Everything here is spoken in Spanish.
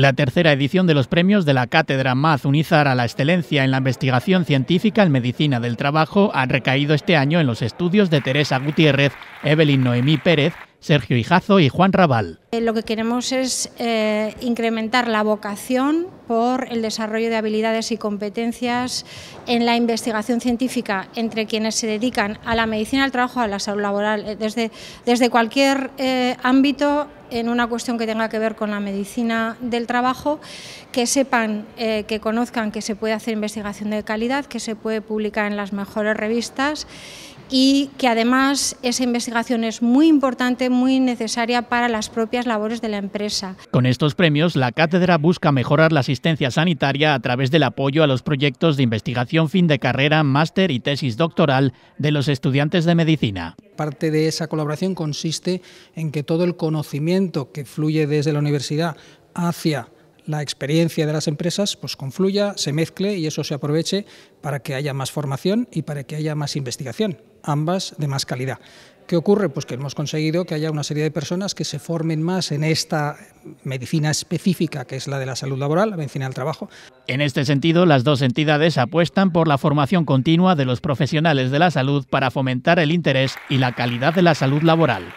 la tercera edición de los premios de la Cátedra Maz Unizar a la Excelencia en la Investigación Científica en Medicina del Trabajo ha recaído este año en los estudios de Teresa Gutiérrez, Evelyn Noemí Pérez, Sergio Hijazo y Juan Raval. Eh, lo que queremos es eh, incrementar la vocación por el desarrollo de habilidades y competencias en la investigación científica entre quienes se dedican a la medicina del trabajo, a la salud laboral, eh, desde, desde cualquier eh, ámbito en una cuestión que tenga que ver con la medicina del trabajo, que sepan, eh, que conozcan que se puede hacer investigación de calidad, que se puede publicar en las mejores revistas y que además esa investigación es muy importante, muy necesaria para las propias labores de la empresa. Con estos premios, la cátedra busca mejorar las instituciones asistencia sanitaria a través del apoyo a los proyectos de investigación fin de carrera, máster y tesis doctoral de los estudiantes de medicina. Parte de esa colaboración consiste en que todo el conocimiento que fluye desde la universidad hacia la experiencia de las empresas pues confluya, se mezcle y eso se aproveche para que haya más formación y para que haya más investigación, ambas de más calidad. ¿Qué ocurre? Pues que hemos conseguido que haya una serie de personas que se formen más en esta medicina específica que es la de la salud laboral, la medicina del trabajo. En este sentido, las dos entidades apuestan por la formación continua de los profesionales de la salud para fomentar el interés y la calidad de la salud laboral.